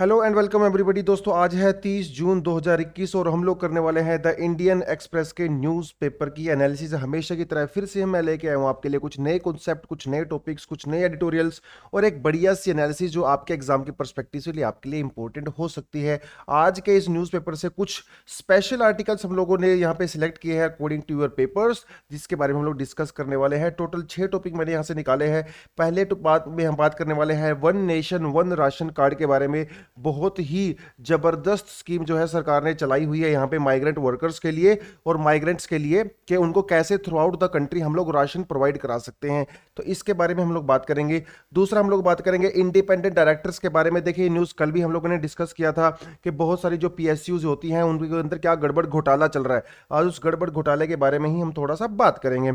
hello and welcome everybody दोस्तों आज है 30 जून 2021 और हम लोग करने वाले हैं द इंडियन एक्सप्रेस के न्यूज़पेपर की एनालिसिस हमेशा की तरह फिर से मैं लेके आया हूँ आपके लिए कुछ नए कॉन्सेप्ट कुछ नए टॉपिक्स कुछ नए एडिटोरियल्स और एक बढ़िया सी एनालिसिस जो आपके एग्जाम के परस्पेक्टिव से लिए आपके लिए इंपॉर्टेंट हो सकती है आज के इस न्यूज़पेपर से कुछ स्पेशल आर्टिकल्स हम लोगों ने यहाँ पे सिलेक्ट किए हैं अकॉर्डिंग टू यूर पेपर्स जिसके बारे में हम लोग डिस्कस करने वाले हैं टोटल छः टॉपिक मैंने यहाँ से निकाले हैं पहले बात में हम बात करने वाले हैं one nation one ration card के बारे में बहुत ही ज़बरदस्त स्कीम जो है सरकार ने चलाई हुई है यहाँ पे माइग्रेंट वर्कर्स के लिए और माइग्रेंट्स के लिए कि उनको कैसे थ्रू आउट द कंट्री हम लोग राशन प्रोवाइड करा सकते हैं तो इसके बारे में हम लोग बात करेंगे दूसरा हम लोग बात करेंगे इंडिपेंडेंट डायरेक्टर्स के बारे में देखिए न्यूज़ कल भी हम लोगों ने डिस्कस किया था कि बहुत सारी जो पी होती हैं उनके अंदर क्या गड़बड़ घोटाला चल रहा है आज उस गड़बड़ घोटाले के बारे में ही हम थोड़ा सा बात करेंगे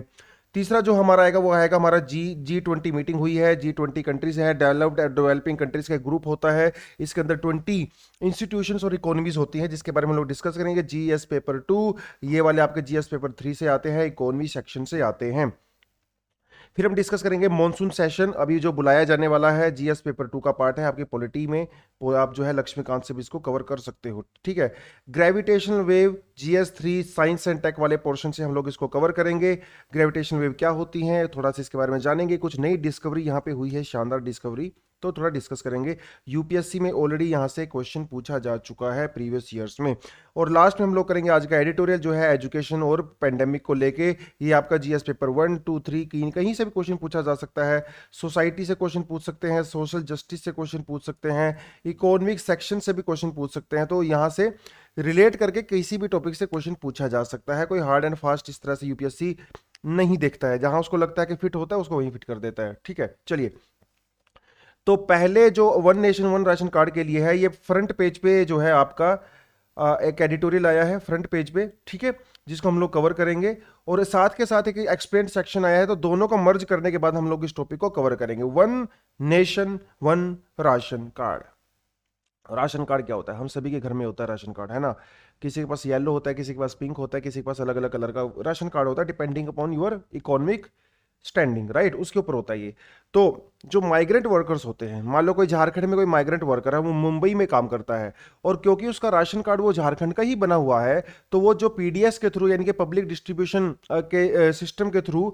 तीसरा जो हमारा आएगा वो आएगा हमारा जी जी ट्वेंटी मीटिंग हुई है जी ट्वेंटी कंट्रीज है डेवलप्ड एंड डेवलपिंग कंट्रीज का ग्रुप होता है इसके अंदर ट्वेंटी इंस्टीट्यूशन और इकोनॉमीज होती हैं जिसके बारे में हम लोग डिस्कस करेंगे जी पेपर टू ये वाले आपके जी पेपर थ्री से आते हैं इकोनॉमी सेक्शन से आते हैं फिर हम डिस्कस करेंगे मॉनसून सेशन अभी जो बुलाया जाने वाला है जीएस पेपर टू का पार्ट है आपकी पॉलिटी में वो आप जो है लक्ष्मीकांत से भी इसको कवर कर सकते हो ठीक है gravitation wave GS three science and tech वाले पोर्शन से हम लोग इसको कवर करेंगे ग्रेविटेशन वेव क्या होती है थोड़ा सा इसके बारे में जानेंगे कुछ नई डिस्कवरी यहाँ पे हुई है शानदार डिस्कवरी तो थोड़ा डिस्कस करेंगे यूपीएससी में ऑलरेडी यहाँ से क्वेश्चन पूछा जा चुका है प्रीवियस ईयर्स में और लास्ट में हम लोग करेंगे आज का एडिटोरियल जो है एजुकेशन और पेंडेमिक को लेके ये आपका GS paper one two three की कहीं से भी क्वेश्चन पूछा जा सकता है सोसाइटी से क्वेश्चन पूछ सकते हैं सोशल जस्टिस से क्वेश्चन पूछ सकते हैं इकोनॉमिक सेक्शन से भी क्वेश्चन पूछ सकते हैं तो यहाँ से रिलेट करके किसी भी टॉपिक से क्वेश्चन पूछा जा सकता है कोई हार्ड एंड फास्ट इस तरह से यूपीएससी नहीं देखता है जहां उसको लगता है कि फिट होता है उसको वहीं फिट कर देता है ठीक है चलिए तो पहले जो one nation one ration card के लिए है ये फ्रंट पेज पे जो है आपका एक एडिटोरियल आया है फ्रंट पेज पे ठीक है जिसको हम लोग कवर करेंगे और साथ के साथ एक एक्सप्लेन सेक्शन आया है तो दोनों को मर्ज करने के बाद हम लोग इस टॉपिक को कवर करेंगे one nation one ration card ration card क्या होता है हम सभी के घर में होता है राशन कार्ड है ना किसी के पास येलो होता है किसी के पास पिंक होता है किसी के पास अलग अलग कलर का राशन कार्ड होता है depending upon your economic standing right उसके ऊपर होता है ये तो जो माइग्रेंट वर्कर्स होते हैं मान लो कोई झारखंड में कोई माइग्रेंट वर्कर है वो मुंबई में काम करता है और क्योंकि उसका राशन कार्ड वो झारखंड का ही बना हुआ है तो वो जो पीडीएस के थ्रू यानी कि पब्लिक डिस्ट्रीब्यूशन के सिस्टम के थ्रू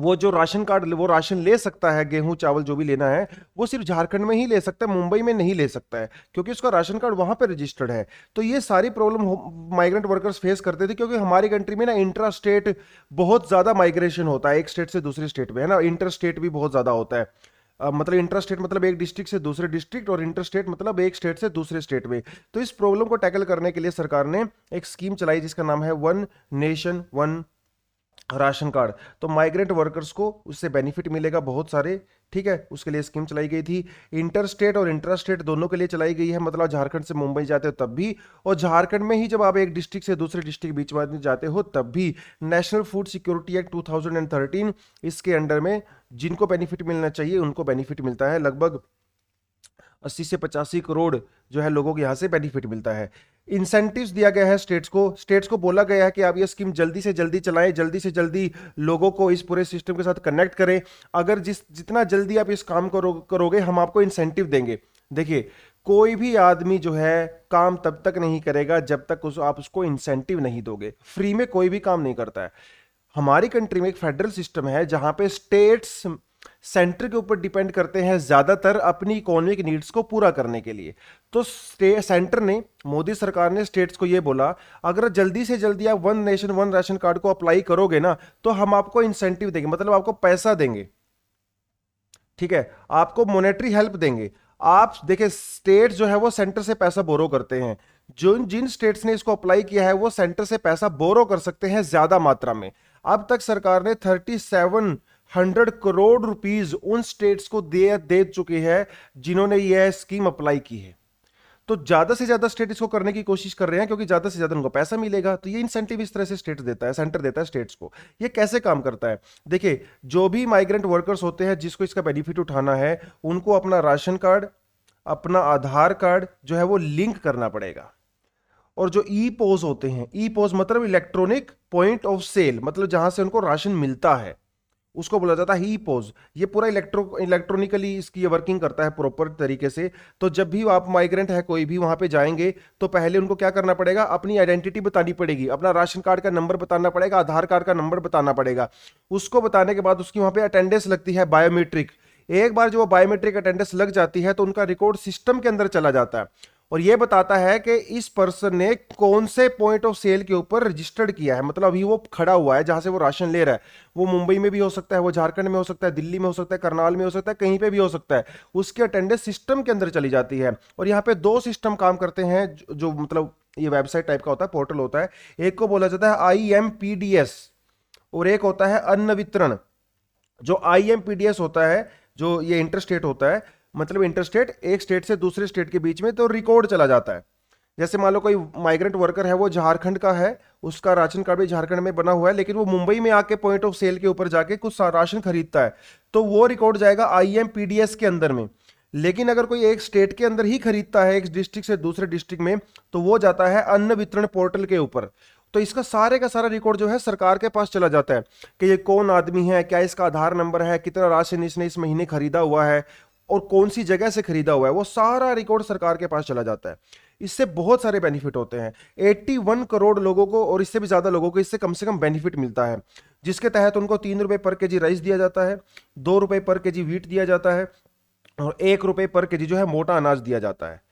वो जो राशन कार्ड वो राशन ले सकता है गेहूं चावल जो भी लेना है वो सिर्फ झारखंड में ही ले सकता है मुंबई में नहीं ले सकता है क्योंकि उसका राशन कार्ड वहां पर रजिस्टर्ड है तो ये सारी प्रॉब्लम माइग्रेंट वर्कर्स फेस करते थे क्योंकि हमारी कंट्री में ना इंट्रा स्टेट बहुत ज़्यादा माइग्रेशन होता है एक स्टेट से दूसरे स्टेट में है ना इंटर स्टेट भी बहुत ज़्यादा होता है मतलब इंटर स्टेट मतलब एक डिस्ट्रिक्ट से दूसरे डिस्ट्रिक्ट और इंटर स्टेट मतलब एक स्टेट से दूसरे स्टेट में तो इस प्रॉब्लम को टैकल करने के लिए सरकार ने एक स्कीम चलाई जिसका नाम है one nation one ration card तो माइग्रेंट वर्कर्स को उससे बेनिफिट मिलेगा बहुत सारे ठीक है उसके लिए स्कीम चलाई गई थी इंटर स्टेट और इंट्रा स्टेट दोनों के लिए चलाई गई है मतलब झारखंड से मुंबई जाते हो तब भी और झारखंड में ही जब आप एक डिस्ट्रिक्ट से दूसरे डिस्ट्रिक्ट बीच में जाते हो तब भी national food security act two इसके अंडर में जिनको बेनिफिट मिलना चाहिए उनको बेनिफिट मिलता है लगभग अस्सी से पचासी करोड़ जो है लोगों को यहाँ से बेनिफिट मिलता है इंसेंटिव्स दिया गया है स्टेट्स को स्टेट्स को बोला गया है कि आप ये स्कीम जल्दी से जल्दी चलाएं जल्दी से जल्दी लोगों को इस पूरे सिस्टम के साथ कनेक्ट करें अगर जिस जितना जल्दी आप इस काम करो करोगे हम आपको इंसेंटिव देंगे देखिए कोई भी आदमी जो है काम तब तक नहीं करेगा जब तक उस आप उसको इंसेंटिव नहीं दोगे फ्री में कोई भी काम नहीं करता है हमारी कंट्री में एक फेडरल सिस्टम है जहां पे स्टेट्स सेंटर के ऊपर डिपेंड करते हैं ज़्यादातर अपनी इकोनॉमिक नीड्स को पूरा करने के लिए तो सेंटर ने मोदी सरकार ने स्टेट्स को ये बोला अगर जल्दी से जल्दी आप one nation one ration card को अप्लाई करोगे ना तो हम आपको इंसेंटिव देंगे मतलब आपको पैसा देंगे ठीक है आपको मोनेटरी हेल्प देंगे आप देखिए स्टेट जो है वो सेंटर से पैसा बोरो करते हैं जो जिन स्टेट्स ने इसको अप्लाई किया है वो सेंटर से पैसा बोरो कर सकते हैं ज़्यादा मात्रा में अब तक सरकार ने thirty seven hundred crore rupees उन स्टेट्स को दे दे चुके हैं जिन्होंने यह स्कीम अप्लाई की है तो ज्यादा से ज्यादा स्टेट इसको करने की कोशिश कर रहे हैं क्योंकि ज्यादा से ज्यादा उनको पैसा मिलेगा तो ये इंसेंटिव इस तरह से स्टेट देता है सेंटर देता है स्टेट्स को ये कैसे काम करता है देखिए जो भी माइग्रेंट वर्कर्स होते हैं जिसको इसका बेनिफिट उठाना है उनको अपना राशन कार्ड अपना आधार कार्ड जो है वो लिंक करना पड़ेगा और जो ई पोज होते हैं ई पोज मतलब इलेक्ट्रॉनिक पॉइंट ऑफ सेल मतलब जहां से उनको राशन मिलता है उसको बोला जाता है ही पोज ये पूरा इलेक्ट्रो इलेक्ट्रॉनिकली इसकी ये वर्किंग करता है प्रॉपर तरीके से तो जब भी आप माइग्रेंट है कोई भी वहाँ पे जाएंगे तो पहले उनको क्या करना पड़ेगा अपनी आइडेंटिटी बतानी पड़ेगी अपना राशन कार्ड का नंबर बताना पड़ेगा आधार कार्ड का नंबर बताना पड़ेगा उसको बताने के बाद उसकी वहाँ पे अटेंडेंस लगती है बायोमेट्रिक एक बार जो बायोमेट्रिक अटेंडेंस लग जाती है तो उनका रिकॉर्ड सिस्टम के अंदर चला जाता है और ये बताता है कि इस पर्सन ने कौन से पॉइंट ऑफ सेल के ऊपर रजिस्टर्ड किया है मतलब अभी वो खड़ा हुआ है जहां से वो राशन ले रहा है वो मुंबई में भी हो सकता है वो झारखंड में हो सकता है दिल्ली में हो सकता है करनाल में हो सकता है कहीं पे भी हो सकता है उसके अटेंडेंस सिस्टम के अंदर चली जाती है और यहाँ पे दो सिस्टम काम करते हैं जो, जो मतलब ये वेबसाइट टाइप का होता है पोर्टल होता है एक को बोला जाता है I M P D S और एक होता है अन्न वितरण जो I M P D S होता है जो ये इंटरस्टेट होता है मतलब इंटरस्टेट एक स्टेट से दूसरे स्टेट के बीच में तो रिकॉर्ड चला जाता है जैसे मान लो कोई माइग्रेंट वर्कर है वो झारखंड का है उसका राशन कार्ड भी झारखंड में बना हुआ है लेकिन वो मुंबई में आके पॉइंट ऑफ सेल के ऊपर जाके कुछ राशन खरीदता है तो वो रिकॉर्ड जाएगा आई के अंदर में लेकिन अगर कोई एक स्टेट के अंदर ही खरीदता है एक डिस्ट्रिक्ट से दूसरे डिस्ट्रिक्ट में तो वो जाता है अन्न वितरण पोर्टल के ऊपर तो इसका सारे का सारा रिकॉर्ड जो है सरकार के पास चला जाता है कि ये कौन आदमी है क्या इसका आधार नंबर है कितना राशन इसने इस महीने खरीदा हुआ है और कौन सी जगह से खरीदा हुआ है वो सारा रिकॉर्ड सरकार के पास चला जाता है इससे बहुत सारे बेनिफिट होते हैं 81 करोड़ लोगों को और इससे भी ज़्यादा लोगों को इससे कम से कम बेनिफिट मिलता है जिसके तहत उनको तीन रुपए पर के जी राइस दिया जाता है दो रुपए पर के जी वीट दिया जाता है और एक रुपए पर के जी जो है मोटा अनाज दिया जाता है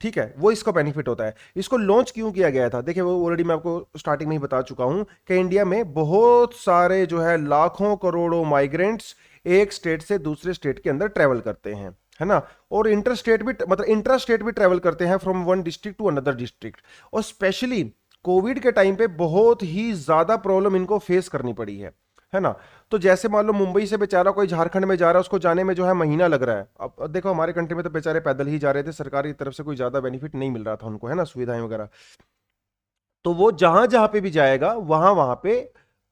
ठीक है वो इसका बेनिफिट होता है इसको लॉन्च क्यों किया गया था देखिए वो ऑलरेडी मैं आपको स्टार्टिंग में ही बता चुका हूं कि इंडिया में बहुत सारे जो है लाखों करोड़ों माइग्रेंट्स एक स्टेट से दूसरे स्टेट के अंदर ट्रैवल करते हैं है ना और इंटर स्टेट भी मतलब इंटर स्टेट भी ट्रैवल करते हैं from one district to another district और स्पेशली कोविड के टाइम पे बहुत ही ज़्यादा प्रॉब्लम इनको फेस करनी पड़ी है है ना तो जैसे मान लो मुंबई से बेचारा कोई झारखंड में जा रहा है उसको जाने में जो है महीना लग रहा है अब देखो हमारे कंट्री में तो बेचारे पैदल ही जा रहे थे सरकार की तरफ से कोई ज़्यादा बेनिफिट नहीं मिल रहा था उनको है ना सुविधाएं वगैरह तो वो जहां जहां पे भी जाएगा वहां वहां पे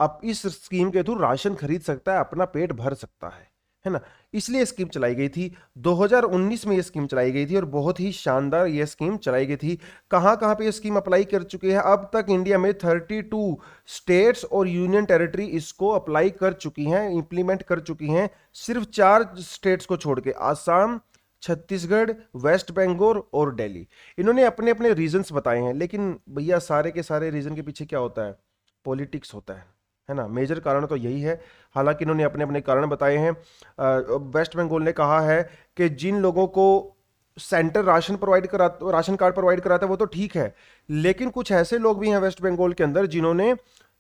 अब इस स्कीम के थ्रू राशन खरीद सकता है अपना पेट भर सकता है है ना इसलिए स्कीम चलाई गई थी 2019 में ये स्कीम चलाई गई थी और बहुत ही शानदार ये स्कीम चलाई गई थी कहाँ कहाँ पे ये स्कीम अप्लाई कर चुके हैं अब तक इंडिया में 32 स्टेट्स और यूनियन टेरिटरी इसको अप्लाई कर चुकी हैं इंप्लीमेंट कर चुकी हैं सिर्फ चार स्टेट्स को छोड़ के आसाम छत्तीसगढ़ वेस्ट बेंगोल और डेली इन्होंने अपने अपने रीजन्स बताए हैं लेकिन भैया सारे के सारे रीजन के पीछे क्या होता है पॉलिटिक्स होता है है ना मेजर कारण तो यही है हालांकि इन्होंने अपने अपने कारण बताए हैं वेस्ट बंगाल ने कहा है कि जिन लोगों को सेंटर राशन प्रोवाइड करा राशन कार्ड प्रोवाइड कराता है वो तो ठीक है लेकिन कुछ ऐसे लोग भी हैं वेस्ट बंगाल के अंदर जिन्होंने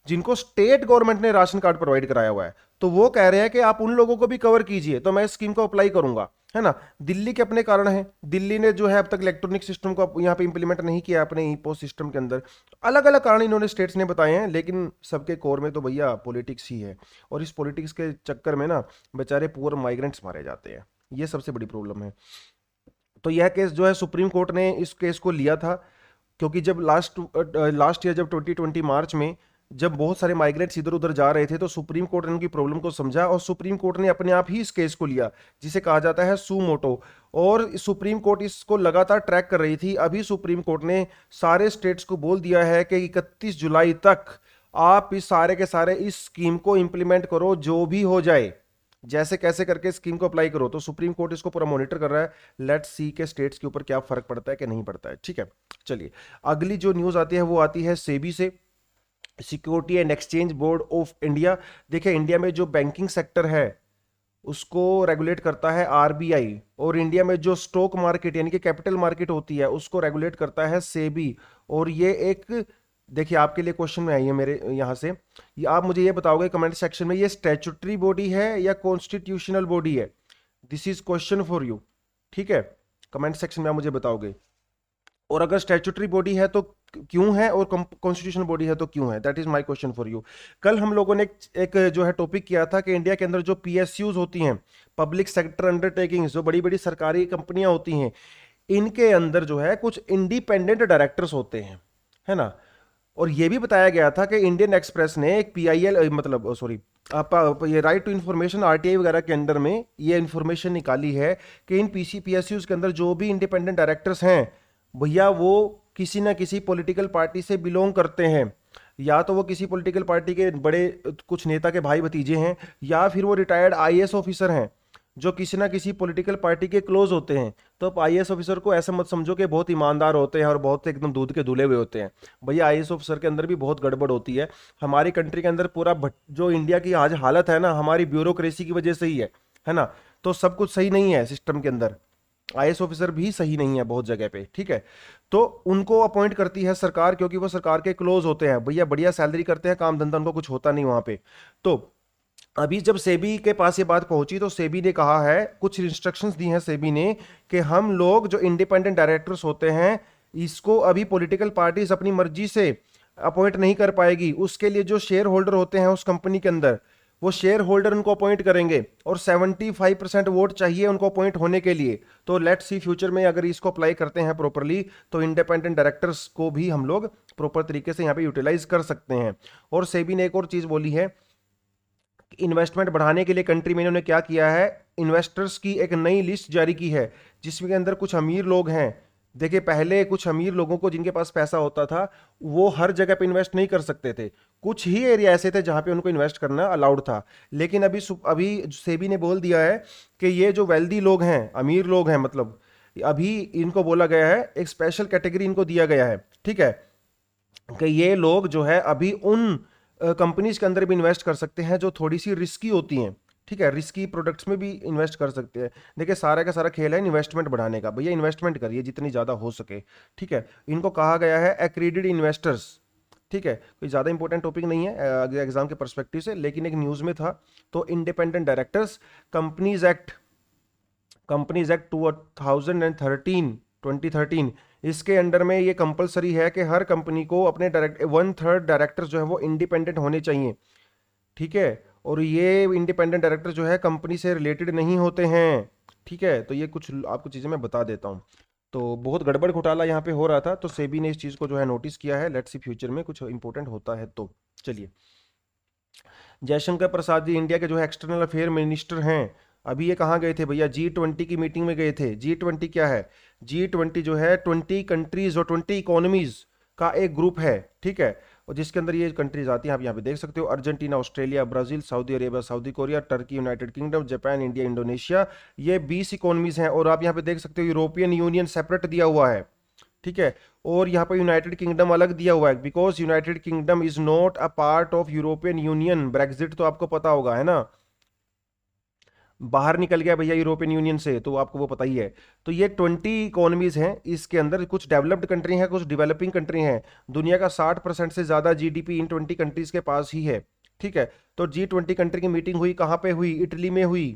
जिनको स्टेट गवर्नमेंट ने राशन कार्ड प्रोवाइड कराया हुआ है तो वो कह रहे हैं कि आप उन लोगों को भी कवर कीजिए तो मैं इस स्कीम को अप्लाई करूंगा है ना दिल्ली के अपने कारण है दिल्ली ने जो है अब तक इलेक्ट्रॉनिक सिस्टम को यहाँ पे इंप्लीमेंट नहीं किया अपने ईपोस सिस्टम के अंदर अलग अलग कारण इन्होंने स्टेट्स ने बताए हैं लेकिन सबके कोर में तो भैया पॉलिटिक्स ही है और इस पॉलिटिक्स के चक्कर में ना बेचारे पुअर माइग्रेंट्स मारे जाते हैं ये सबसे बड़ी प्रॉब्लम है तो यह केस जो है सुप्रीम कोर्ट ने इस केस को लिया था क्योंकि जब लास्ट लास्ट ईयर जब ट्वेंटी मार्च में जब बहुत सारे माइग्रेंट्स इधर उधर जा रहे थे तो सुप्रीम कोर्ट ने उनकी प्रॉब्लम को समझा और सुप्रीम कोर्ट ने अपने आप ही इस केस को लिया जिसे कहा जाता है सुमोटो और सुप्रीम कोर्ट इसको लगातार ट्रैक कर रही थी अभी सुप्रीम कोर्ट ने सारे स्टेट्स को बोल दिया है कि इकतीस जुलाई तक आप इस सारे के सारे इस स्कीम को इम्प्लीमेंट करो जो भी हो जाए जैसे कैसे करके स्कीम को अप्लाई करो तो सुप्रीम कोर्ट इसको पूरा मॉनिटर कर रहा है लेट सी के स्टेट्स के ऊपर क्या फर्क पड़ता है कि नहीं पड़ता है ठीक है चलिए अगली जो न्यूज़ आती है वो आती है सेबी से security and exchange board of India देखिए इंडिया में जो बैंकिंग सेक्टर है उसको रेगुलेट करता है आरबीआई और इंडिया में जो स्टॉक मार्केट यानी कि कैपिटल मार्केट होती है उसको रेगुलेट करता है सेबी और ये एक देखिए आपके लिए क्वेश्चन में आई है मेरे यहाँ से ये आप मुझे ये बताओगे कमेंट सेक्शन में ये स्टेचुटरी बॉडी है या कॉन्स्टिट्यूशनल बॉडी है this is question for you ठीक है कमेंट सेक्शन में आप मुझे बताओगे और अगर स्टेचुटरी बॉडी है तो क्यों है और कॉन्स्टिट्यूशन बॉडी है तो क्यों है that is my question for you कल हम लोगों ने एक, एक जो है टॉपिक किया था कि इंडिया के अंदर जो पी होती हैं पब्लिक सेक्टर अंडरटेकिंग जो बड़ी बड़ी सरकारी कंपनियां होती हैं इनके अंदर जो है कुछ इंडिपेंडेंट डायरेक्टर्स होते हैं है ना और ये भी बताया गया था कि इंडियन एक्सप्रेस ने एक पी मतलब सॉरी आप ये राइट टू इन्फॉर्मेशन आर वगैरह के अंदर में ये इन्फॉर्मेशन निकाली है कि इन पी पीएसयूज के अंदर जो भी इंडिपेंडेंट डायरेक्टर्स हैं भैया वो किसी ना किसी पॉलिटिकल पार्टी से बिलोंग करते हैं या तो वो किसी पॉलिटिकल पार्टी के बड़े कुछ नेता के भाई भतीजे हैं या फिर वो रिटायर्ड आई ऑफिसर हैं जो किसी ना किसी पॉलिटिकल पार्टी के क्लोज होते हैं तो आप आई ऑफिसर को ऐसा मत समझो कि बहुत ईमानदार होते हैं और बहुत एकदम दूध के धुले हुए होते हैं भैया आई ऑफिसर के अंदर भी बहुत गड़बड़ होती है हमारी कंट्री के अंदर पूरा जो इंडिया की आज हालत है ना हमारी ब्यूरोक्रेसी की वजह से ही है है ना तो सब कुछ सही नहीं है सिस्टम के अंदर आई ऑफिसर भी सही नहीं है बहुत जगह पे ठीक है तो उनको अपॉइंट करती है सरकार क्योंकि वो सरकार के क्लोज होते हैं भैया बढ़िया सैलरी करते हैं काम धंधा उनको कुछ होता नहीं वहां पे तो अभी जब सेबी के पास ये बात पहुंची तो सेबी ने कहा है कुछ इंस्ट्रक्शंस दी हैं सेबी ने कि हम लोग जो इंडिपेंडेंट डायरेक्टर्स होते हैं इसको अभी पॉलिटिकल पार्टीज अपनी मर्जी से अपॉइंट नहीं कर पाएगी उसके लिए जो शेयर होल्डर होते हैं उस कंपनी के अंदर वो शेयर होल्डर उनको अपॉइंट करेंगे और 75 परसेंट वोट चाहिए उनको अपॉइंट होने के लिए तो लेट्स सी फ्यूचर में अगर इसको अप्लाई करते हैं प्रॉपरली तो इंडिपेंडेंट डायरेक्टर्स को भी हम लोग प्रॉपर तरीके से यहाँ पे यूटिलाइज कर सकते हैं और सेबी ने एक और चीज़ बोली है इन्वेस्टमेंट बढ़ाने के लिए कंट्री में इन्होंने क्या किया है इन्वेस्टर्स की एक नई लिस्ट जारी की है जिसमें के अंदर कुछ अमीर लोग हैं देखिए पहले कुछ अमीर लोगों को जिनके पास पैसा होता था वो हर जगह पे इन्वेस्ट नहीं कर सकते थे कुछ ही एरिया ऐसे थे जहाँ पे उनको इन्वेस्ट करना अलाउड था लेकिन अभी अभी सेबी ने बोल दिया है कि ये जो वेल्दी लोग हैं अमीर लोग हैं मतलब अभी इनको बोला गया है एक स्पेशल कैटेगरी इनको दिया गया है ठीक है कि ये लोग जो है अभी उन कंपनीज के अंदर भी इन्वेस्ट कर सकते हैं जो थोड़ी सी रिस्की होती हैं ठीक है रिस्की प्रोडक्ट्स में भी इन्वेस्ट कर सकते हैं देखिए सारा का सारा खेल है इन्वेस्टमेंट बढ़ाने का भैया इन्वेस्टमेंट करिए जितनी ज़्यादा हो सके ठीक है इनको कहा गया है एक्रेडिड इन्वेस्टर्स ठीक है कोई ज़्यादा इंपॉर्टेंट टॉपिक नहीं है एग्जाम के परस्पेक्टिव से लेकिन एक न्यूज़ में था तो independent directors companies act companies act two thousand twenty thirteen इसके अंडर में ये कंपलसरी है कि हर कंपनी को अपने डायरेक्ट वन थर्ड डायरेक्टर्स जो है वो इंडिपेंडेंट होने चाहिए ठीक है और ये इंडिपेंडेंट डायरेक्टर जो है कंपनी से रिलेटेड नहीं होते हैं ठीक है तो ये कुछ आपको चीज़ें मैं बता देता हूँ तो बहुत गड़बड़ घोटाला यहाँ पे हो रहा था तो सेबी ने इस चीज़ को जो है नोटिस किया है लेट्स सी फ्यूचर में कुछ इंपॉर्टेंट होता है तो चलिए जयशंकर प्रसाद जी इंडिया के जो है एक्सटर्नल अफेयर मिनिस्टर हैं अभी ये कहाँ गए थे भैया जी ट्वेंटी की मीटिंग में गए थे जी ट्वेंटी क्या है जी ट्वेंटी जो है ट्वेंटी कंट्रीज और ट्वेंटी इकोनॉमीज का एक ग्रुप है ठीक है और जिसके अंदर ये कंट्रीज आती हैं आप यहाँ पे देख सकते हो Argentina Australia Brazil Saudi Arabia Saudi Korea Turkey United Kingdom Japan India Indonesia ये बीस इकोनॉमीज हैं और आप यहाँ पे देख सकते हो यूरोपियन यूनियन सेपरेट दिया हुआ है ठीक है और यहाँ पर यूनाइटेड किंगडम अलग दिया हुआ है because United Kingdom is not a part of European Union Brexit तो आपको पता होगा है ना बाहर निकल गया भैया यूरोपियन यूनियन से तो आपको वो पता ही है तो ये ट्वेंटी इकोनॉमीज़ हैं इसके अंदर कुछ डेवलप्ड कंट्री हैं कुछ डेवलपिंग कंट्री हैं दुनिया का साठ परसेंट से ज़्यादा जीडीपी इन ट्वेंटी कंट्रीज़ के पास ही है ठीक है तो जी ट्वेंटी कंट्री की मीटिंग हुई कहाँ पे हुई इटली में हुई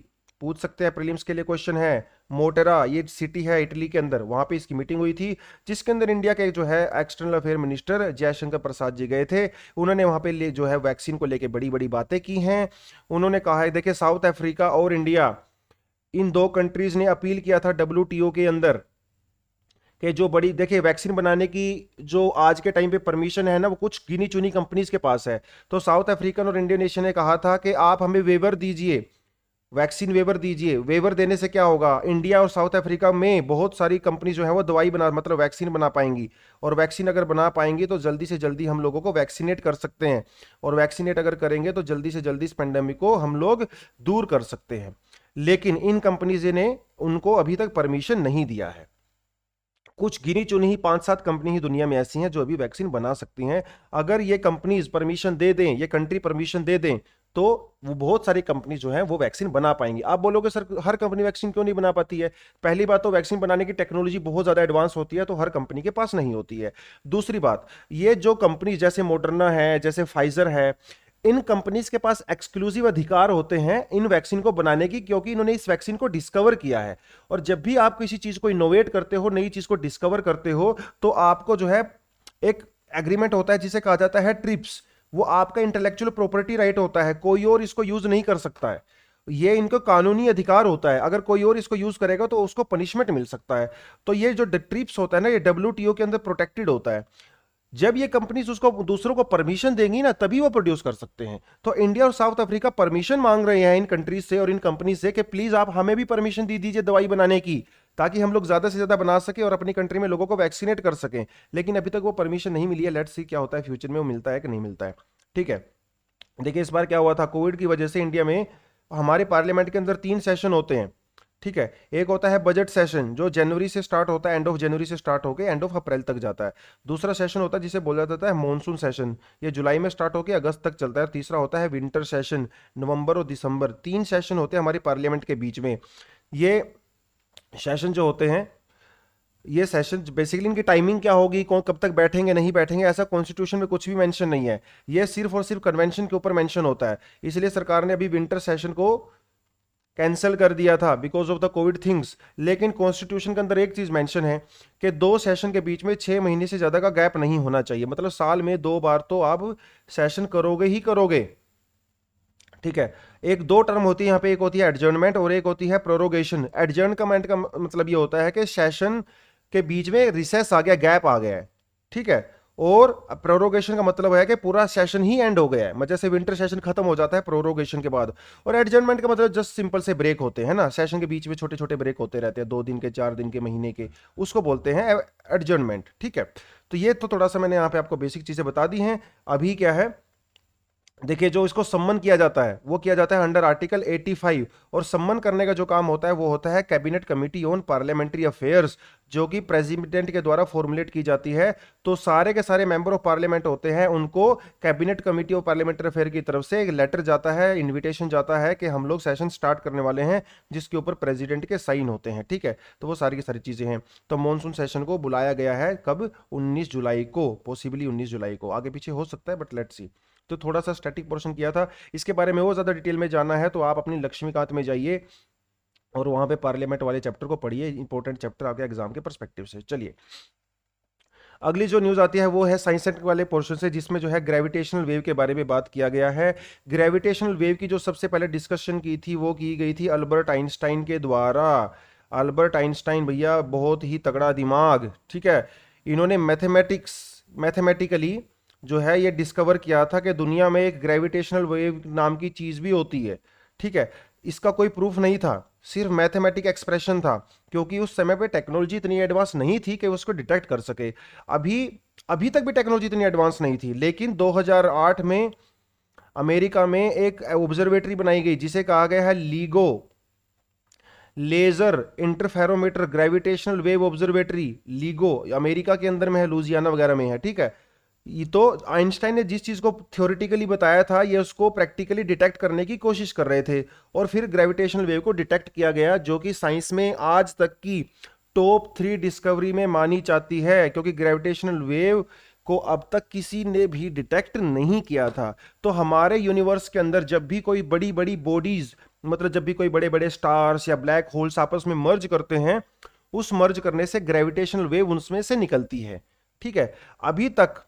पूछ सकते हैं प्रीलिम्स के लिए क्वेश्चन है मोटेरा ये सिटी है इटली के अंदर वहां पे इसकी मीटिंग हुई थी जिसके अंदर इंडिया के जो है external affair minister Jaishankar Prasad ji गए थे उन्होंने वहां पे जो है वैक्सीन को लेके बड़ी बड़ी बातें की हैं उन्होंने कहा है देखिए साउथ अफ्रीका और इंडिया इन दो कंट्रीज ने अपील किया था डब्ल्यू के अंदर कि जो बड़ी देखिए वैक्सीन बनाने की जो आज के टाइम पे परमिशन है ना वो कुछ गिनी चुनी कंपनीज के पास है तो साउथ अफ्रीकन और इंडियन नेशन ने कहा था कि आप हमें वेवर दीजिए वैक्सीन वेवर दीजिए वेवर देने से क्या होगा इंडिया और साउथ अफ्रीका में बहुत सारी कंपनी जो है वो दवाई बना मतलब वैक्सीन बना पाएंगी और वैक्सीन अगर बना पाएंगी तो जल्दी से जल्दी हम लोगों को वैक्सीनेट कर सकते हैं और वैक्सीनेट अगर करेंगे तो जल्दी से जल्दी इस पेंडेमिक को हम लोग दूर कर सकते हैं लेकिन इन कंपनीज ने उनको अभी तक परमिशन नहीं दिया है कुछ गिनी चुनी ही पांच सात कंपनी ही दुनिया में ऐसी हैं जो अभी वैक्सीन बना सकती हैं अगर ये कंपनीज परमिशन दे दें ये कंट्री परमिशन दे दें तो वो बहुत सारी कंपनी जो है वो वैक्सीन बना पाएंगी आप बोलोगे सर हर कंपनी वैक्सीन क्यों नहीं बना पाती है पहली बात तो वैक्सीन बनाने की टेक्नोलॉजी बहुत ज़्यादा एडवांस होती है तो हर कंपनी के पास नहीं होती है दूसरी बात ये जो कंपनी जैसे मोडर्ना है जैसे फाइजर है इन कंपनीज के पास एक्सक्लूसिव अधिकार होते हैं इन वैक्सीन को बनाने की क्योंकि इन्होंने इस वैक्सीन को डिस्कवर किया है और जब भी आप किसी चीज़ को इनोवेट करते हो नई चीज़ को डिस्कवर करते हो तो आपको जो है एक एग्रीमेंट होता है जिसे कहा जाता है ट्रिप्स वो आपका इंटेलेक्चुअल प्रॉपर्टी राइट होता है कोई और इसको यूज नहीं कर सकता है ये इनको कानूनी अधिकार होता है अगर कोई और इसको यूज करेगा तो उसको पनिशमेंट मिल सकता है तो ये जो ट्रिप्स होता है ना ये डब्ल्यू के अंदर प्रोटेक्टेड होता है जब ये कंपनीज उसको दूसरों को परमिशन देंगी ना तभी वो प्रोड्यूस कर सकते हैं तो इंडिया और साउथ अफ्रीका परमिशन मांग रहे हैं इन कंट्रीज से और इन कंपनी से कि प्लीज आप हमें भी परमिशन दे दीजिए दवाई बनाने की ताकि हम लोग ज़्यादा से ज़्यादा बना सकें और अपनी कंट्री में लोगों को वैक्सीनेट कर सकें लेकिन अभी तक वो परमिशन नहीं मिली है लेट्स सी क्या होता है फ्यूचर में वो मिलता है कि नहीं मिलता है ठीक है देखिए इस बार क्या हुआ था कोविड की वजह से इंडिया में हमारे पार्लियामेंट के अंदर तीन सेशन होते हैं ठीक है एक होता है बजट सेशन जो जनवरी से स्टार्ट होता है एंड ऑफ जनवरी से स्टार्ट होकर एंड ऑफ अप्रैल तक जाता है दूसरा सेशन होता है जिसे बोला जाता है मानसून सेशन ये जुलाई में स्टार्ट होकर अगस्त तक चलता है तीसरा होता है विंटर सेशन नवंबर और दिसंबर तीन सेशन होते हैं हमारे पार्लियामेंट के बीच में ये सेशन जो होते हैं ये सेशन बेसिकली इनकी टाइमिंग क्या होगी कौन कब तक बैठेंगे नहीं बैठेंगे ऐसा कॉन्स्टिट्यूशन में कुछ भी मेंशन नहीं है ये सिर्फ और सिर्फ कन्वेंशन के ऊपर मेंशन होता है इसलिए सरकार ने अभी विंटर सेशन को कैंसिल कर दिया था because of the Covid things लेकिन कॉन्स्टिट्यूशन के अंदर एक चीज़ मेंशन है कि दो सेशन के बीच में छः महीने से ज़्यादा का गैप नहीं होना चाहिए मतलब साल में दो बार तो आप सेशन करोगे ही करोगे ठीक है एक दो टर्म होती है यहाँ पे एक होती है एडजर्नमेंट और एक होती है प्रोरोगेशन एडजर्न कमेंट का मतलब ये होता है कि सेशन के बीच में रिसेस आ गया गैप आ गया है ठीक है और प्रोरोगेशन का मतलब है कि पूरा सेशन ही एंड हो गया है मतलब जैसे विंटर सेशन खत्म हो जाता है प्रोरोगेशन के बाद और एडजमेंट का मतलब जस्ट सिंपल से ब्रेक होते हैं ना सेशन के बीच में छोटे छोटे ब्रेक होते रहते हैं दो दिन के चार दिन के महीने के उसको बोलते हैं एडजमेंट ठीक है तो ये तो थोड़ा सा मैंने यहाँ पे आपको बेसिक चीज़ें बता दी हैं अभी क्या है देखिए जो इसको सम्मन किया जाता है वो किया जाता है अंडर आर्टिकल 85 और सम्मन करने का जो काम होता है वो होता है cabinet committee on parliamentary affairs जो कि प्रेसिडेंट के द्वारा फॉर्मुलेट की जाती है तो सारे के सारे मेंबर ऑफ पार्लियामेंट होते हैं उनको cabinet committee of parliamentary affair की तरफ से एक लेटर जाता है इन्विटेशन जाता है कि हम लोग सेशन स्टार्ट करने वाले हैं जिसके ऊपर प्रेजिडेंट के साइन होते हैं ठीक है तो वो सारी की सारी चीज़ें हैं तो मानसून सेशन को बुलाया गया है कब उन्नीस जुलाई को पॉसिबली उन्नीस जुलाई को आगे पीछे हो सकता है बट लेट सी तो थोड़ा सा स्टैटिक पोर्शन किया था इसके बारे में और ज़्यादा डिटेल में जाना है तो आप अपनी लक्ष्मीकांत में जाइए और वहाँ पे पार्लियामेंट वाले चैप्टर को पढ़िए इंपॉर्टेंट चैप्टर आपके एग्जाम के परस्पेक्टिव से चलिए अगली जो न्यूज़ आती है वो है साइंस सेंटर वाले पोर्शन से जिसमें जो है ग्रेविटेशनल वेव के बारे में बात किया गया है ग्रेविटेशनल वेव की जो सबसे पहले डिस्कशन की थी वो की गई थी अल्बर्ट आइंस्टाइन के द्वारा अल्बर्ट आइंस्टाइन भैया बहुत ही तगड़ा दिमाग ठीक है इन्होंने मैथमेटिक्स मैथमेटिकली जो है ये डिस्कवर किया था कि दुनिया में एक ग्रेविटेशनल वेव नाम की चीज़ भी होती है ठीक है इसका कोई प्रूफ नहीं था सिर्फ मैथमेटिक एक्सप्रेशन था क्योंकि उस समय पे टेक्नोलॉजी इतनी एडवांस नहीं थी कि उसको डिटेक्ट कर सके अभी अभी तक भी टेक्नोलॉजी इतनी एडवांस नहीं थी लेकिन 2008 में अमेरिका में एक ऑब्जर्वेटरी बनाई गई जिसे कहा गया है LIGO laser interferometer gravitational wave observatory LIGO America के अंदर में है लूजियाना वगैरह में है ठीक है ये तो आइंस्टाइन ने जिस चीज़ को थ्योरेटिकली बताया था ये उसको प्रैक्टिकली डिटेक्ट करने की कोशिश कर रहे थे और फिर ग्रेविटेशनल वेव को डिटेक्ट किया गया जो कि साइंस में आज तक की टॉप थ्री डिस्कवरी में मानी जाती है क्योंकि ग्रेविटेशनल वेव को अब तक किसी ने भी डिटेक्ट नहीं किया था तो हमारे यूनिवर्स के अंदर जब भी कोई बड़ी बड़ी बॉडीज मतलब जब भी कोई बड़े बड़े स्टार्स या ब्लैक होल्स आपस में मर्ज करते हैं उस मर्ज करने से ग्रेविटेशनल वेव उनमें से निकलती है ठीक है अभी तक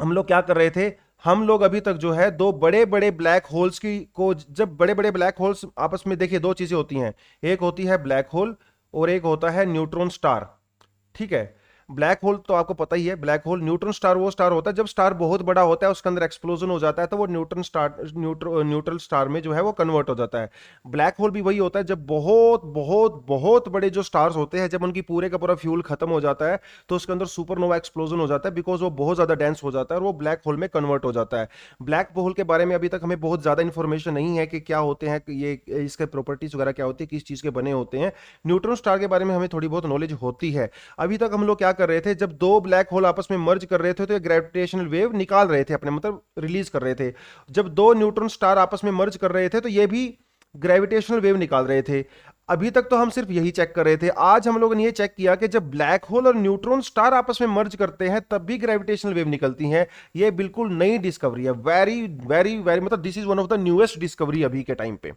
हम लोग क्या कर रहे थे हम लोग अभी तक जो है दो बड़े बड़े ब्लैक होल्स की को जब बड़े बड़े ब्लैक होल्स आपस में देखिए दो चीज़ें होती हैं एक होती है ब्लैक होल और एक होता है न्यूट्रॉन स्टार ठीक है ब्लैक होल तो आपको पता ही है ब्लैक होल न्यूट्रन स्टार वो स्टार होता है जब स्टार बहुत बड़ा होता है उसके अंदर एक्सप्लोजन हो जाता है तो वो न्यूट्रन स्टार न्यूट्र न्यूट्रल स्टार में जो है वो कन्वर्ट हो जाता है ब्लैक होल भी वही होता है जब बहुत बहुत बहुत बड़े जो स्टार्स होते हैं जब उनकी पूरे का पूरा फ्यूल खत्म हो जाता है तो उसके अंदर सुपरनोवा एक्सप्लोजन हो जाता है बिकॉज वो बहुत ज़्यादा डेंस हो जाता है और वो ब्लैक होल में कन्वर्ट हो जाता है ब्लैक होल के बारे में अभी तक हमें बहुत ज़्यादा इन्फॉर्मेशन नहीं है कि क्या होते हैं ये इसके प्रॉपर्टीज़ वगैरह क्या होती है किस चीज़ के बने होते हैं न्यूट्रन स्टार के बारे में हमें थोड़ी बहुत नॉलेज होती है अभी तक हम लोग क्या कर रहे थे जब दो ब्लैक होल आपस में मर्ज कर रहे थे तो ये ग्रेविटेशनल वेव निकाल रहे थे अपने मतलब रिलीज कर रहे थे जब दो न्यूट्रॉन स्टार आपस में मर्ज कर रहे थे तो ये भी ग्रेविटेशनल वेव निकाल रहे थे अभी तक तो हम सिर्फ यही चेक कर रहे थे आज हम लोगों ने ये चेक किया कि जब ब्लैक होल और न्यूट्रॉन स्टार आपस में मर्ज करते हैं तब भी ग्रेविटेशनल वेव निकलती हैं ये बिल्कुल नई डिस्कवरी है वेरी वेरी वेरी मतलब this is one of the newest discovery अभी के टाइम पे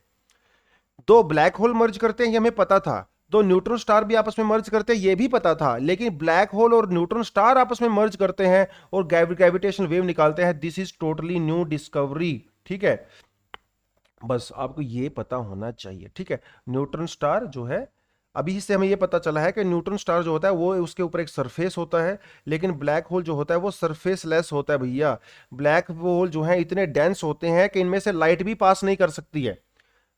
दो ब्लैक होल मर्ज करते हैं ये हमें पता था दो तो न्यूट्रॉन स्टार भी आपस में मर्ज करते हैं ये भी पता था लेकिन ब्लैक होल और न्यूट्रॉन स्टार आपस में मर्ज करते हैं और ग्रेविटेशन वेव निकालते हैं this is totally new discovery ठीक है बस आपको ये पता होना चाहिए ठीक है न्यूट्रॉन स्टार जो है अभी से हमें यह पता चला है कि न्यूट्रॉन स्टार जो होता है वो उसके ऊपर एक सरफेस होता है लेकिन ब्लैक होल जो होता है वो सरफेस लेस होता है भैया ब्लैक होल जो है इतने डेंस होते हैं कि इनमें से लाइट भी पास नहीं कर सकती है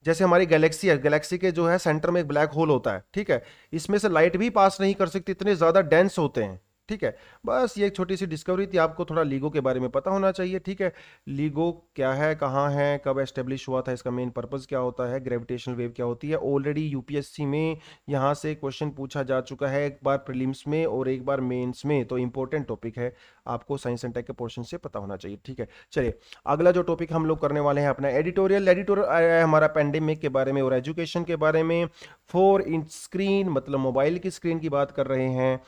जैसे हमारी गैलेक्सी है गैलेक्सी के जो है सेंटर में एक ब्लैक होल होता है ठीक है इसमें से लाइट भी पास नहीं कर सकती इतने ज़्यादा डेंस होते हैं ठीक है बस ये एक छोटी सी डिस्कवरी थी आपको थोड़ा लीगो के बारे में पता होना चाहिए ठीक है लीगो क्या है कहाँ है कब एस्टेब्लिश हुआ था इसका मेन पर्पज़ क्या होता है ग्रेविटेशनल वेव क्या होती है ऑलरेडी यूपीएससी में यहाँ से क्वेश्चन पूछा जा चुका है एक बार प्रिलिम्स में और एक बार मेन्स में तो इंपॉर्टेंट टॉपिक है आपको साइंस एंड टेक के पोर्शन से पता होना चाहिए ठीक है चलिए अगला जो टॉपिक हम लोग करने वाले हैं अपना एडिटोरियल एडिटोरियल आया है हमारा पेंडेमिक के बारे में और एजुकेशन के बारे में फोर इंच स्क्रीन मतलब मोबाइल की स्क्रीन की बात कर रहे हैं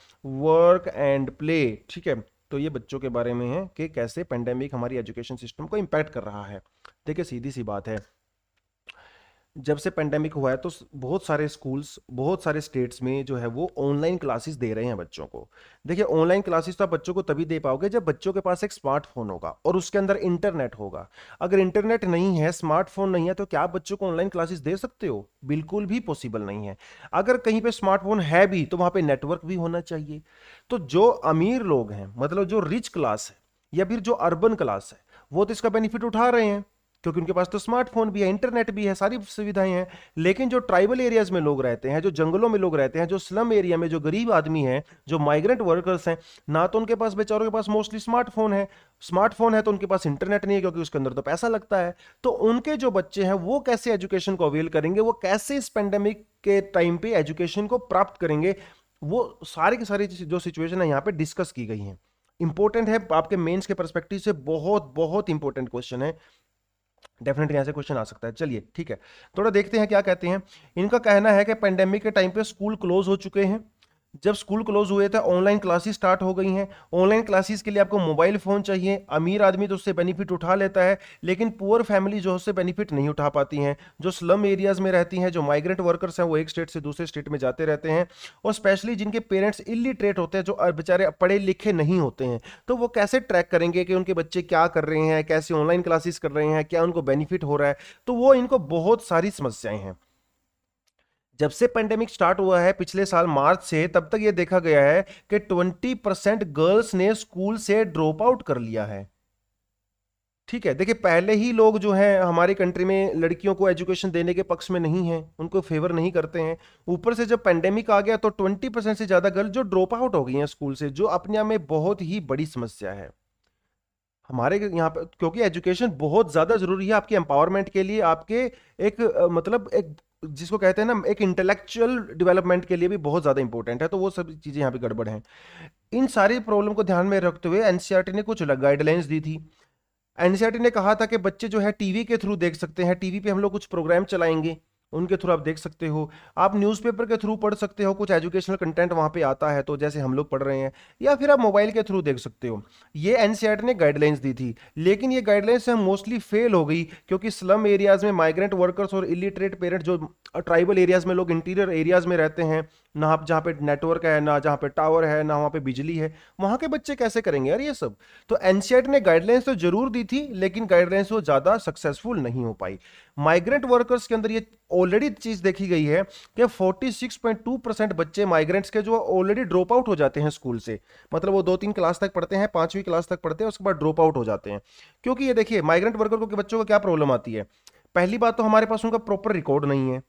वर्क एंड प्ले ठीक है तो ये बच्चों के बारे में है कि कैसे पेंडेमिक हमारी एजुकेशन सिस्टम को इम्पैक्ट कर रहा है देखिए सीधी सी बात है जब से पेंडेमिक हुआ है तो बहुत सारे स्कूल्स बहुत सारे स्टेट्स में जो है वो ऑनलाइन क्लासेस दे रहे हैं बच्चों को देखिए ऑनलाइन क्लासेस तो आप बच्चों को तभी दे पाओगे जब बच्चों के पास एक स्मार्टफोन होगा और उसके अंदर इंटरनेट होगा अगर इंटरनेट नहीं है स्मार्टफोन नहीं है तो क्या आप बच्चों को ऑनलाइन क्लासेस दे सकते हो बिल्कुल भी पॉसिबल नहीं है अगर कहीं पर स्मार्टफोन है भी तो वहाँ पर नेटवर्क भी होना चाहिए तो जो अमीर लोग हैं मतलब जो रिच क्लास है या फिर जो अर्बन क्लास है वो तो इसका बेनिफिट उठा रहे हैं क्योंकि उनके पास तो स्मार्टफोन भी है इंटरनेट भी है सारी सुविधाएं हैं लेकिन जो ट्राइबल एरियाज में लोग रहते हैं जो जंगलों में लोग रहते हैं जो स्लम एरिया में जो गरीब आदमी हैं जो माइग्रेंट वर्कर्स हैं ना तो उनके पास बेचारों के पास मोस्टली स्मार्टफोन है स्मार्टफोन है तो उनके पास इंटरनेट नहीं है क्योंकि उसके अंदर तो पैसा लगता है तो उनके जो बच्चे हैं वो कैसे एजुकेशन को अवेल करेंगे वो कैसे इस पेंडेमिक के टाइम पे एजुकेशन को प्राप्त करेंगे वो सारी की सारी जो सिचुएशन है यहाँ पे डिस्कस की गई है इंपॉर्टेंट है आपके मेंस के परस्पेक्टिव से बहुत बहुत इंपॉर्टेंट क्वेश्चन है डेफिनेटली यहाँ से क्वेश्चन आ सकता है चलिए ठीक है थोड़ा देखते हैं क्या कहते हैं इनका कहना है कि पेंडेमिक के टाइम पे स्कूल क्लोज हो चुके हैं जब स्कूल क्लोज हुए थे तो ऑनलाइन क्लासेस स्टार्ट हो गई हैं ऑनलाइन क्लासेस के लिए आपको मोबाइल फ़ोन चाहिए अमीर आदमी तो उससे बेनिफिट उठा लेता है लेकिन पुअर फैमिली जो उससे बेनिफिट नहीं उठा पाती हैं जो स्लम एरियाज़ में रहती हैं जो माइग्रेंट वर्कर्स हैं वो एक स्टेट से दूसरे स्टेट में जाते रहते हैं और स्पेशली जिनके पेरेंट्स इलिटरेट होते हैं जो बेचारे पढ़े लिखे नहीं होते हैं तो वो कैसे ट्रैक करेंगे कि उनके बच्चे क्या कर रहे हैं कैसे ऑनलाइन क्लासेस कर रहे हैं क्या उनको बेनिफिट हो रहा है तो वो इनको बहुत सारी समस्याएं हैं जब से पेंडेमिक स्टार्ट हुआ है पिछले साल मार्च से तब तक ये देखा गया है कि 20 परसेंट गर्ल्स ने स्कूल से ड्रॉप आउट कर लिया है ठीक है देखिए पहले ही लोग जो हैं हमारी कंट्री में लड़कियों को एजुकेशन देने के पक्ष में नहीं हैं उनको फेवर नहीं करते हैं ऊपर से जब पेंडेमिक आ गया तो 20 परसेंट से ज़्यादा गर्ल जो ड्रॉप आउट हो गई हैं स्कूल से जो अपने आप में बहुत ही बड़ी समस्या है हमारे यहाँ पर क्योंकि एजुकेशन बहुत ज़्यादा ज़रूरी है आपके एम्पावरमेंट के लिए आपके एक मतलब एक जिसको कहते हैं ना एक इंटेलेक्चुअल डेवलपमेंट के लिए भी बहुत ज़्यादा इंपॉर्टेंट है तो वो सब चीज़ें यहाँ पे गड़बड़ हैं इन सारी प्रॉब्लम को ध्यान में रखते हुए एनसीईआरटी e ने कुछ गाइडलाइंस दी थी एनसीईआरटी e ने कहा था कि बच्चे जो है टीवी के थ्रू देख सकते हैं टीवी पे हम लोग कुछ प्रोग्राम चलाएंगे उनके थ्रू आप देख सकते हो आप न्यूज़पेपर के थ्रू पढ़ सकते हो कुछ एजुकेशनल कंटेंट वहाँ पे आता है तो जैसे हम लोग पढ़ रहे हैं या फिर आप मोबाइल के थ्रू देख सकते हो ये एन e ने गाइडलाइंस दी थी लेकिन ये गाइडलाइंस हम मोस्टली फेल हो गई क्योंकि स्लम एरियाज़ में माइग्रेंट वर्कर्स और इलिटरेट पेरेंट्स जो ट्राइबल एरियाज़ में लोग इंटीरियर एरियाज़ में रहते हैं ना जहाँ पे नेटवर्क है ना जहाँ पे टावर है ना वहाँ पे बिजली है वहाँ के बच्चे कैसे करेंगे यार ये सब तो एन ने गाइडलाइंस तो जरूर दी थी लेकिन गाइडलाइंस वो ज़्यादा सक्सेसफुल नहीं हो पाई माइग्रेंट वर्कर्स के अंदर ये ऑलरेडी चीज़ देखी गई है कि 46.2 परसेंट बच्चे माइग्रेंट्स के जो ऑलरेडी ड्रॉप आउट हो जाते हैं स्कूल से मतलब वो दो तीन क्लास तक पढ़ते हैं पाँचवीं क्लास तक पढ़ते हैं उसके बाद ड्रॉप आउट हो जाते हैं क्योंकि ये देखिए माइग्रेंट वर्कर को बच्चों को क्या प्रॉब्लम आती है पहली बात तो हमारे पास उनका प्रॉपर रिकॉर्ड नहीं है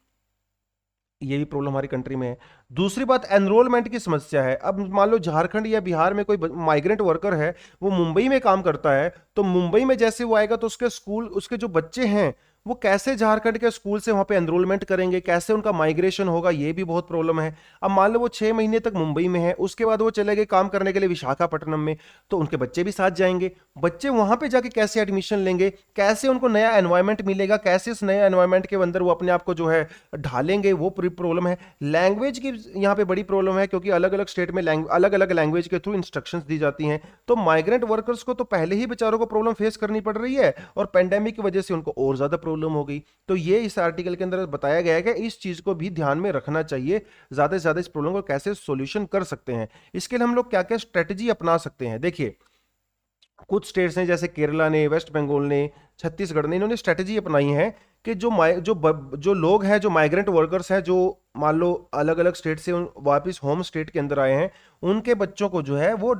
ये भी प्रॉब्लम हमारी कंट्री में है दूसरी बात एनरोलमेंट की समस्या है अब मान लो झारखंड या बिहार में कोई माइग्रेंट वर्कर है वो मुंबई में काम करता है तो मुंबई में जैसे वो आएगा तो उसके स्कूल उसके जो बच्चे हैं वो कैसे झारखंड के स्कूल से वहाँ पे एनरोलमेंट करेंगे कैसे उनका माइग्रेशन होगा ये भी बहुत प्रॉब्लम है अब मान लो वो छः महीने तक मुंबई में है उसके बाद वो चले गए काम करने के लिए विशाखापट्टनम में तो उनके बच्चे भी साथ जाएंगे बच्चे वहाँ पे जाके कैसे एडमिशन लेंगे कैसे उनको नया एनवायरमेंट मिलेगा कैसे इस नए एनवायरमेंट के अंदर वो अपने आप को जो है ढालेंगे वो प्रॉब्लम है लैंग्वेज की यहाँ पर बड़ी प्रॉब्लम है क्योंकि अलग अलग स्टेट में अलग अलग लैंग्वेज के थ्रू इंस्ट्रक्शन दी जाती हैं तो माइग्रेंट वर्कर्स को तो पहले ही बेचारों को प्रॉब्लम फेस करनी पड़ रही है और पेंडेमिक की वजह से उनको और ज़्यादा प्रॉब्लम प्रॉब्लम हो गई तो ये इस आर्टिकल के अंदर बताया गया है कि इस चीज़ को भी ध्यान में रखना चाहिए ज़्यादा से ज़्यादा इस प्रॉब्लम को कैसे सोल्यूशन कर सकते हैं इसके लिए हम लोग क्या क्या स्ट्रैटेजी अपना सकते हैं देखिए कुछ स्टेट्स हैं जैसे केरला ने वेस्ट बंगाल ने छत्तीसगढ़ ने इन्होंने स्ट्रैटेजी अपनाई है कि जो जो ब, जो लोग हैं जो माइग्रेंट वर्कर्स हैं जो मान लो अलग अलग स्टेट से वापस होम स्टेट के अंदर आए हैं उनके बच्चों को जो है वो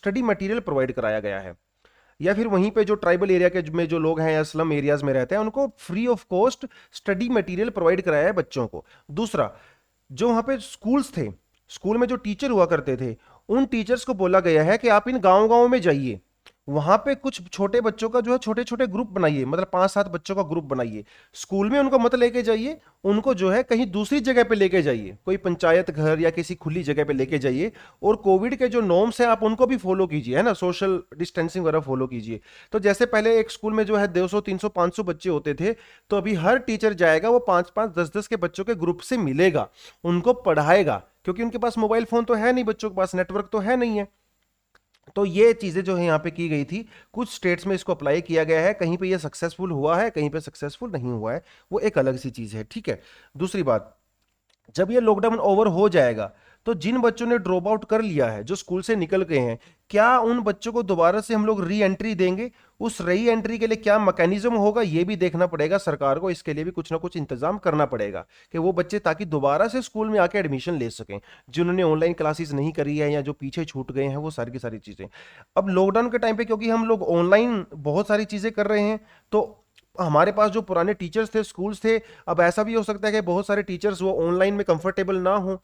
स्टडी मटेरियल प्रोवाइड कराया गया है या फिर वहीं पे जो ट्राइबल एरिया के में जो लोग हैं या स्लम एरियाज में रहते हैं उनको free of cost study material provide कराया है बच्चों को दूसरा जो वहाँ पे स्कूल्स थे स्कूल में जो टीचर हुआ करते थे उन टीचर्स को बोला गया है कि आप इन गाँव गाँव में जाइए वहां पे कुछ छोटे बच्चों का जो है छोटे छोटे ग्रुप बनाइए मतलब पांच सात बच्चों का ग्रुप बनाइए स्कूल में उनको मत लेके जाइए उनको जो है कहीं दूसरी जगह पे लेके जाइए कोई पंचायत घर या किसी खुली जगह पे लेके जाइए और कोविड के जो नॉर्म्स हैं आप उनको भी फॉलो कीजिए है ना सोशल डिस्टेंसिंग वगैरह फॉलो कीजिए तो जैसे पहले एक स्कूल में जो है दो सौ तीन सौ पाँच सौ बच्चे होते थे तो अभी हर टीचर जाएगा वो पांच पांच दस दस के बच्चों के ग्रुप से मिलेगा उनको पढ़ाएगा क्योंकि उनके पास मोबाइल फोन तो है नहीं बच्चों के पास नेटवर्क तो है नहीं है तो ये चीज़ें जो है यहाँ पे की गई थी कुछ स्टेट्स में इसको अप्लाई किया गया है कहीं पे ये सक्सेसफुल हुआ है कहीं पे सक्सेसफुल नहीं हुआ है वो एक अलग सी चीज़ है ठीक है दूसरी बात जब ये लॉकडाउन ओवर हो जाएगा तो जिन बच्चों ने ड्रॉप आउट कर लिया है जो स्कूल से निकल गए हैं क्या उन बच्चों को दोबारा से हम लोग री एंट्री देंगे उस री एंट्री के लिए क्या मैकेनिज्म होगा ये भी देखना पड़ेगा सरकार को इसके लिए भी कुछ ना कुछ इंतजाम करना पड़ेगा कि वो बच्चे ताकि दोबारा से स्कूल में आके एडमिशन ले सकें जिन्होंने ऑनलाइन क्लासेस नहीं करी है या जो पीछे छूट गए हैं वो सारी की सारी चीज़ें अब लॉकडाउन के टाइम पर क्योंकि हम लोग ऑनलाइन बहुत सारी चीज़ें कर रहे हैं तो हमारे पास जो पुराने टीचर्स थे स्कूल्स थे अब ऐसा भी हो सकता है कि बहुत सारे टीचर्स वो ऑनलाइन में कंफर्टेबल ना हों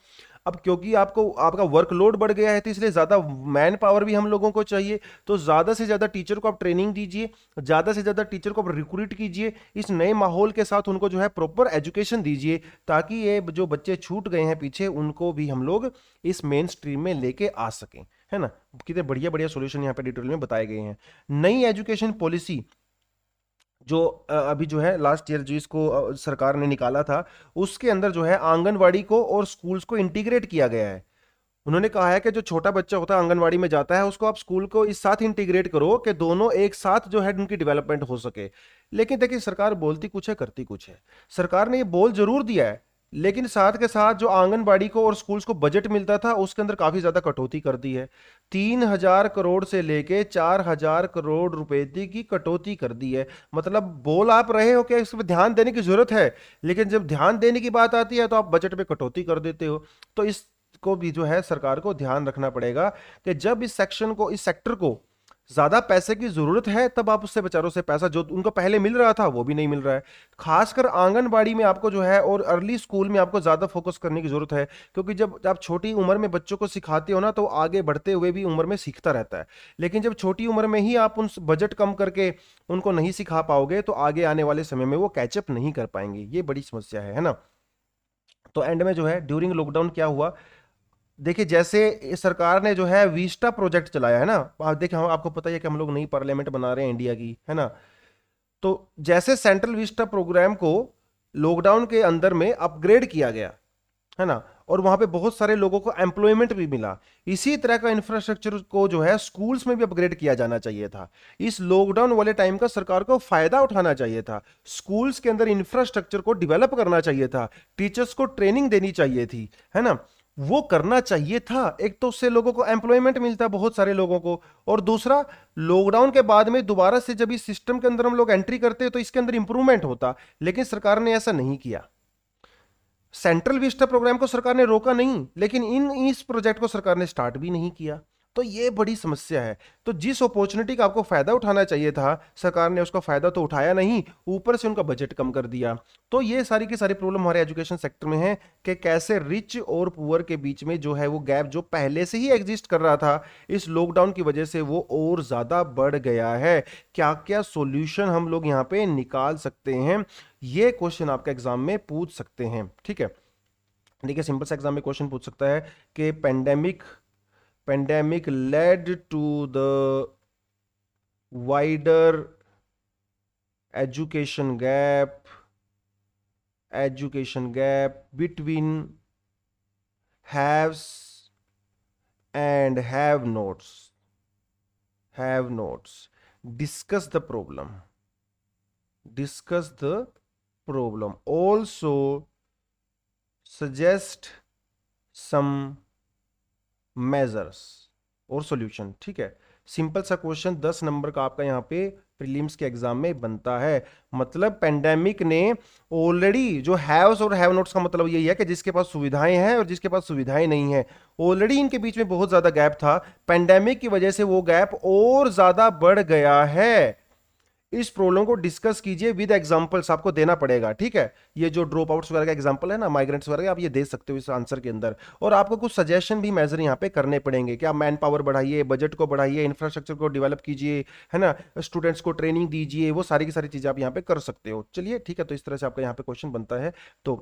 अब क्योंकि आपको आपका वर्कलोड बढ़ गया है तो इसलिए ज़्यादा मैन पावर भी हम लोगों को चाहिए तो ज़्यादा से ज़्यादा टीचर को आप ट्रेनिंग दीजिए ज़्यादा से ज़्यादा टीचर को आप रिक्रूट कीजिए इस नए माहौल के साथ उनको जो है प्रॉपर एजुकेशन दीजिए ताकि ये जो बच्चे छूट गए हैं पीछे उनको भी हम लोग इस मेन स्ट्रीम में लेके आ सकें है ना कितने बढ़िया बढ़िया सोल्यूशन यहाँ पे डिटेल में बताए गए हैं नई एजुकेशन पॉलिसी जो अभी जो है लास्ट ईयर जो इसको सरकार ने निकाला था उसके अंदर जो है आंगनवाड़ी को और स्कूल्स को इंटीग्रेट किया गया है उन्होंने कहा है कि जो छोटा बच्चा होता है आंगनवाड़ी में जाता है उसको आप स्कूल को इस साथ इंटीग्रेट करो कि दोनों एक साथ जो है उनकी डेवलपमेंट हो सके लेकिन देखिए सरकार बोलती कुछ है करती कुछ है सरकार ने ये बोल जरूर दिया है लेकिन साथ के साथ जो आंगनबाड़ी को और स्कूल्स को बजट मिलता था उसके अंदर काफ़ी ज़्यादा कटौती कर दी है तीन हजार करोड़ से लेके चार हजार करोड़ रुपए की कटौती कर दी है मतलब बोल आप रहे हो कि इस पर ध्यान देने की ज़रूरत है लेकिन जब ध्यान देने की बात आती है तो आप बजट में कटौती कर देते हो तो इसको भी जो है सरकार को ध्यान रखना पड़ेगा कि जब इस सेक्शन को इस सेक्टर को ज़्यादा पैसे की ज़रूरत है तब आप उससे बेचारों से पैसा जो उनको पहले मिल रहा था वो भी नहीं मिल रहा है खासकर आंगनबाड़ी में आपको जो है और अर्ली स्कूल में आपको ज़्यादा फोकस करने की ज़रूरत है क्योंकि जब आप छोटी उम्र में बच्चों को सिखाते हो ना तो आगे बढ़ते हुए भी उम्र में सीखता रहता है लेकिन जब छोटी उम्र में ही आप उन बजट कम करके उनको नहीं सिखा पाओगे तो आगे आने वाले समय में वो कैचअप नहीं कर पाएंगे ये बड़ी समस्या है है ना तो एंड में जो है ड्यूरिंग लॉकडाउन क्या हुआ देखिए जैसे सरकार ने जो है वीस्टा प्रोजेक्ट चलाया है ना आप देखिए हम आपको पता है कि हम लोग नई पार्लियामेंट बना रहे हैं इंडिया की है ना तो जैसे सेंट्रल विस्टा प्रोग्राम को लॉकडाउन के अंदर में अपग्रेड किया गया है ना और वहां पे बहुत सारे लोगों को एम्प्लॉयमेंट भी मिला इसी तरह का इंफ्रास्ट्रक्चर को जो है स्कूल्स में भी अपग्रेड किया जाना चाहिए था इस लॉकडाउन वाले टाइम का सरकार को फायदा उठाना चाहिए था स्कूल्स के अंदर इंफ्रास्ट्रक्चर को डेवलप करना चाहिए था टीचर्स को ट्रेनिंग देनी चाहिए थी है ना वो करना चाहिए था एक तो उससे लोगों को एम्प्लॉयमेंट मिलता है बहुत सारे लोगों को और दूसरा लॉकडाउन के बाद में दोबारा से जब इस सिस्टम के अंदर हम लोग एंट्री करते हैं तो इसके अंदर इंप्रूवमेंट होता लेकिन सरकार ने ऐसा नहीं किया सेंट्रल विस्टा प्रोग्राम को सरकार ने रोका नहीं लेकिन इन इस प्रोजेक्ट को सरकार ने स्टार्ट भी नहीं किया तो ये बड़ी समस्या है तो जिस अपॉर्चुनिटी का आपको फ़ायदा उठाना चाहिए था सरकार ने उसका फ़ायदा तो उठाया नहीं ऊपर से उनका बजट कम कर दिया तो ये सारी की सारी प्रॉब्लम हमारे एजुकेशन सेक्टर में है कि कैसे रिच और पुअर के बीच में जो है वो गैप जो पहले से ही एग्जिस्ट कर रहा था इस लॉकडाउन की वजह से वो और ज़्यादा बढ़ गया है क्या क्या सोल्यूशन हम लोग यहाँ पे निकाल सकते हैं ये क्वेश्चन आपके एग्ज़ाम में पूछ सकते हैं ठीक है देखिए सिंपल से एग्जाम में क्वेश्चन पूछ सकता है कि pandemic pandemic led to the wider education gap education gap between haves and have nots have nots discuss the problem discuss the problem also suggest some measures और सॉल्यूशन ठीक है simple सा question दस number का आपका यहाँ पे prelims के एग्जाम में बनता है मतलब पेंडेमिक ने ऑलरेडी जो हैव्स और हैव नोट्स का मतलब यही है कि जिसके पास सुविधाएं हैं और जिसके पास सुविधाएं नहीं है ऑलरेडी इनके बीच में बहुत ज़्यादा गैप था पेंडेमिक की वजह से वो गैप और ज़्यादा बढ़ गया है इस प्रॉब्लम को डिस्कस कीजिए विद एग्जांपल्स आपको देना पड़ेगा ठीक है ये जो ड्रॉप आउट्स वगैरह का एग्जांपल है ना माइग्रेंट्स वगैरह आप ये दे सकते हो इस आंसर के अंदर और आपको कुछ सजेशन भी मेजर यहाँ पे करने पड़ेंगे कि आप मैन पावर बढ़ाइए बजट को बढ़ाइए इंफ्रास्ट्रक्चर को डेवलप कीजिए है ना स्टूडेंट्स को ट्रेनिंग दीजिए वो सारी की सारी चीज़ें आप यहाँ पे कर सकते हो चलिए ठीक है तो इस तरह से आपका यहाँ पे क्वेश्चन बनता है तो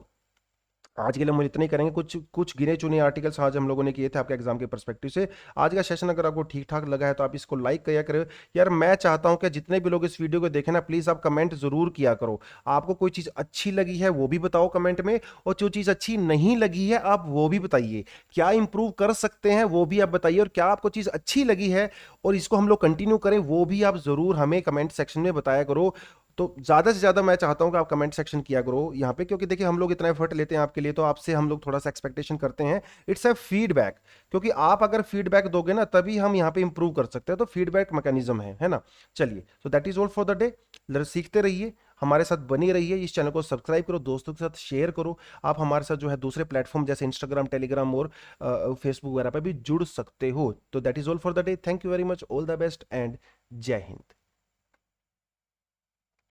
आज के लिए हम इतना ही करेंगे कुछ कुछ गिने चुने आर्टिकल्स आज हम लोगों ने किए थे आपके एग्जाम के परस्पेक्टिव से आज का सेशन अगर आपको ठीक ठाक लगा है तो आप इसको लाइक किया करें यार मैं चाहता हूं कि जितने भी लोग इस वीडियो को देखें ना प्लीज़ आप कमेंट जरूर किया करो आपको कोई चीज़ अच्छी लगी है वो भी बताओ कमेंट में और जो चीज़ अच्छी नहीं लगी है आप वो भी बताइए क्या इंप्रूव कर सकते हैं वो भी आप बताइए और क्या आपको चीज़ अच्छी लगी है और इसको हम लोग कंटिन्यू करें वो भी आप ज़रूर हमें कमेंट सेक्शन में बताया करो तो ज़्यादा से ज़्यादा मैं चाहता हूँ कि आप कमेंट सेक्शन किया करो यहाँ पे क्योंकि देखिए हम लोग इतना एफर्ट लेते हैं आपके लिए तो आपसे हम लोग थोड़ा सा एक्सपेक्टेशन करते हैं इट्स अ फीडबैक क्योंकि आप अगर फीडबैक दोगे ना तभी हम यहाँ पे इंप्रूव कर सकते हैं तो फीडबैक मैकेनिज्म है है ना चलिए so that is all for the day सीखते रहिए हमारे साथ बनी रहिए इस चैनल को सब्सक्राइब करो दोस्तों के साथ शेयर करो आप हमारे साथ जो है दूसरे प्लेटफॉर्म जैसे इंस्टाग्राम टेलीग्राम और फेसबुक वगैरह पर भी जुड़ सकते हो तो that is all for the day thank you very much all the best and Jai Hind